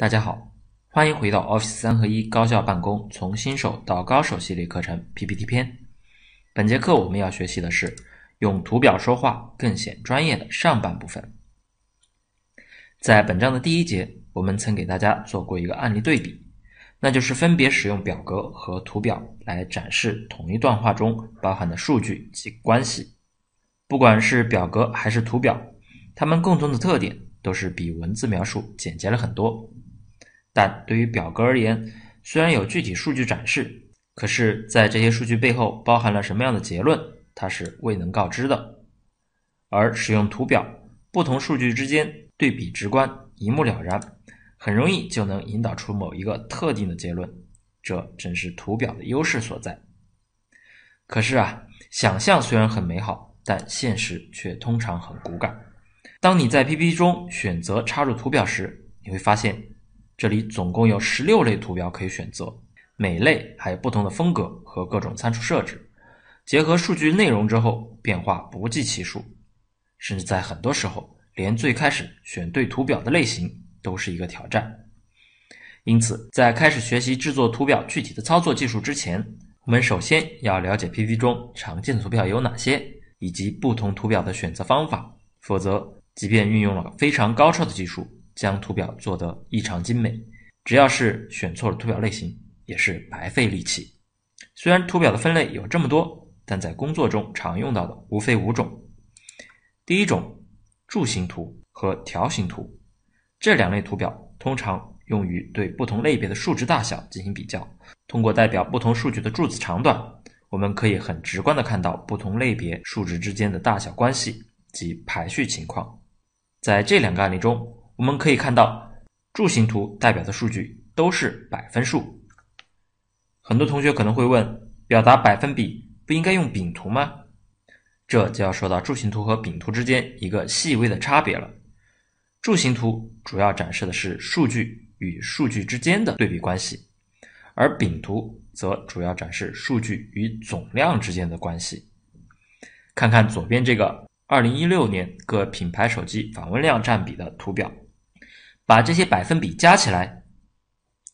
大家好，欢迎回到 Office 三合一高效办公从新手到高手系列课程 PPT 篇。本节课我们要学习的是用图表说话更显专业的上半部分。在本章的第一节，我们曾给大家做过一个案例对比，那就是分别使用表格和图表来展示同一段话中包含的数据及关系。不管是表格还是图表，它们共同的特点都是比文字描述简洁了很多。但对于表格而言，虽然有具体数据展示，可是，在这些数据背后包含了什么样的结论，它是未能告知的。而使用图表，不同数据之间对比直观，一目了然，很容易就能引导出某一个特定的结论，这正是图表的优势所在。可是啊，想象虽然很美好，但现实却通常很骨感。当你在 PPT 中选择插入图表时，你会发现。这里总共有十六类图表可以选择，每类还有不同的风格和各种参数设置，结合数据内容之后变化不计其数，甚至在很多时候，连最开始选对图表的类型都是一个挑战。因此，在开始学习制作图表具体的操作技术之前，我们首先要了解 PPT 中常见的图表有哪些，以及不同图表的选择方法，否则即便运用了非常高超的技术。将图表做得异常精美，只要是选错了图表类型，也是白费力气。虽然图表的分类有这么多，但在工作中常用到的无非五种。第一种，柱形图和条形图，这两类图表通常用于对不同类别的数值大小进行比较。通过代表不同数据的柱子长短，我们可以很直观的看到不同类别数值之间的大小关系及排序情况。在这两个案例中。我们可以看到，柱形图代表的数据都是百分数。很多同学可能会问，表达百分比不应该用饼图吗？这就要说到柱形图和饼图之间一个细微的差别了。柱形图主要展示的是数据与数据之间的对比关系，而饼图则主要展示数据与总量之间的关系。看看左边这个2016年各品牌手机访问量占比的图表。把这些百分比加起来，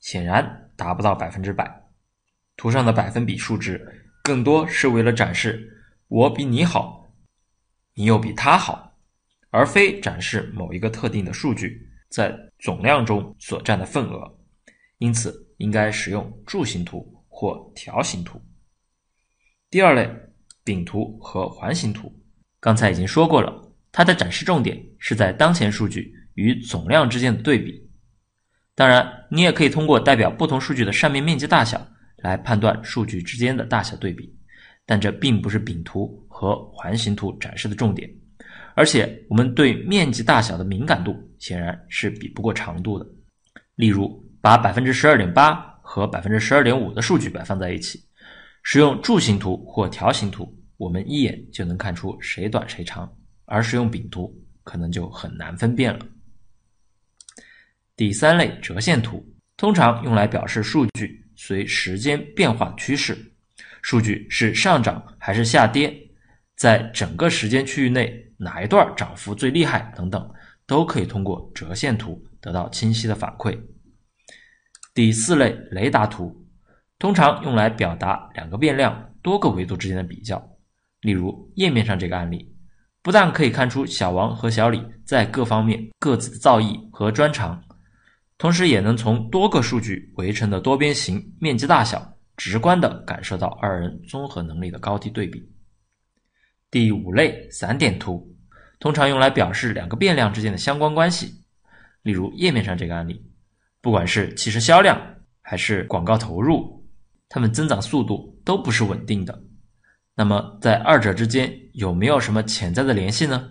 显然达不到百分之百。图上的百分比数值更多是为了展示我比你好，你又比他好，而非展示某一个特定的数据在总量中所占的份额。因此，应该使用柱形图或条形图。第二类饼图和环形图，刚才已经说过了，它的展示重点是在当前数据。与总量之间的对比。当然，你也可以通过代表不同数据的扇面面积大小来判断数据之间的大小对比，但这并不是饼图和环形图展示的重点。而且，我们对面积大小的敏感度显然是比不过长度的。例如，把百分之十二点八和百分之十二点五的数据摆放在一起，使用柱形图或条形图，我们一眼就能看出谁短谁长；而使用饼图，可能就很难分辨了。第三类折线图通常用来表示数据随时间变化趋势，数据是上涨还是下跌，在整个时间区域内哪一段涨幅最厉害等等，都可以通过折线图得到清晰的反馈。第四类雷达图通常用来表达两个变量多个维度之间的比较，例如页面上这个案例，不但可以看出小王和小李在各方面各自的造诣和专长。同时，也能从多个数据围成的多边形面积大小，直观的感受到二人综合能力的高低对比。第五类散点图，通常用来表示两个变量之间的相关关系。例如，页面上这个案例，不管是汽车销量还是广告投入，它们增长速度都不是稳定的。那么，在二者之间有没有什么潜在的联系呢？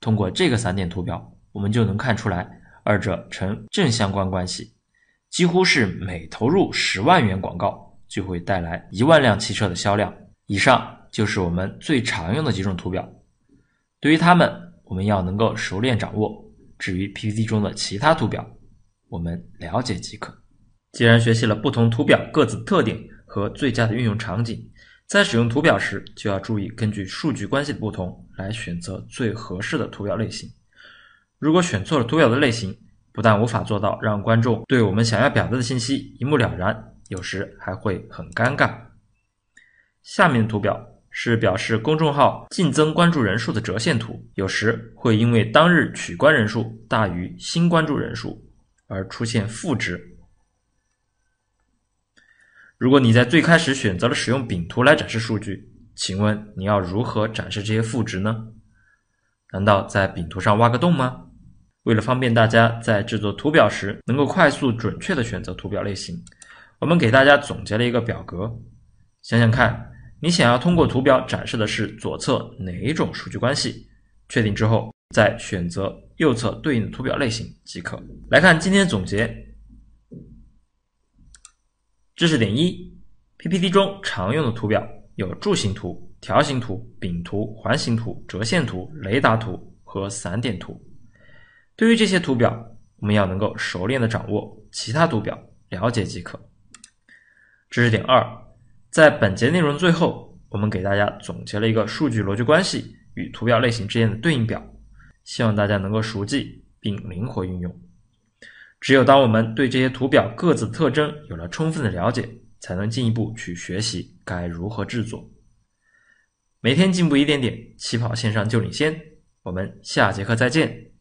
通过这个散点图表，我们就能看出来。二者呈正相关关系，几乎是每投入十万元广告，就会带来一万辆汽车的销量。以上就是我们最常用的几种图表，对于它们，我们要能够熟练掌握。至于 PPT 中的其他图表，我们了解即可。既然学习了不同图表各自特点和最佳的运用场景，在使用图表时就要注意，根据数据关系的不同来选择最合适的图表类型。如果选错了图表的类型，不但无法做到让观众对我们想要表达的信息一目了然，有时还会很尴尬。下面的图表是表示公众号净增关注人数的折线图，有时会因为当日取关人数大于新关注人数而出现负值。如果你在最开始选择了使用饼图来展示数据，请问你要如何展示这些负值呢？难道在饼图上挖个洞吗？为了方便大家在制作图表时能够快速准确的选择图表类型，我们给大家总结了一个表格。想想看，你想要通过图表展示的是左侧哪种数据关系？确定之后，再选择右侧对应的图表类型即可。来看今天的总结。知识点一：PPT 中常用的图表有柱形图、条形图、饼图、环形图、折线图、雷达图和散点图。对于这些图表，我们要能够熟练的掌握，其他图表了解即可。知识点二，在本节内容最后，我们给大家总结了一个数据逻辑关系与图表类型之间的对应表，希望大家能够熟记并灵活运用。只有当我们对这些图表各自的特征有了充分的了解，才能进一步去学习该如何制作。每天进步一点点，起跑线上就领先。我们下节课再见。